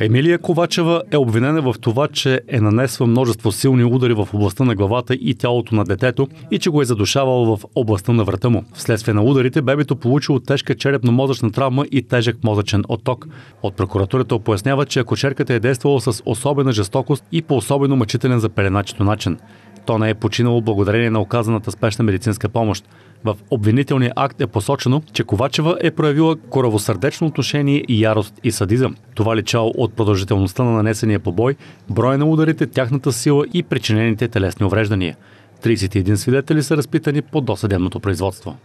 Емилия Ковачева е обвинена в това, че е нанесла множество силни удари в областта на главата и тялото на детето и че го е задушавала в областта на врата му. Вследствие на ударите бебето получило тежка черепно-мозъчна травма и тежък мозъчен отток. От прокуратурата опояснява, че акушерката е действала с особена жестокост и по особено мъчителен за пеленачето начин. То не е починало благодарение на оказаната спешна медицинска помощ. В обвинителния акт е посочено, че Ковачева е проявила коравосърдечно отношение и ярост и садизъм. Това личало от продължителността на нанесения побой, броя на ударите, тяхната сила и причинените телесни увреждания. 31 свидетели са разпитани по досъдебното производство.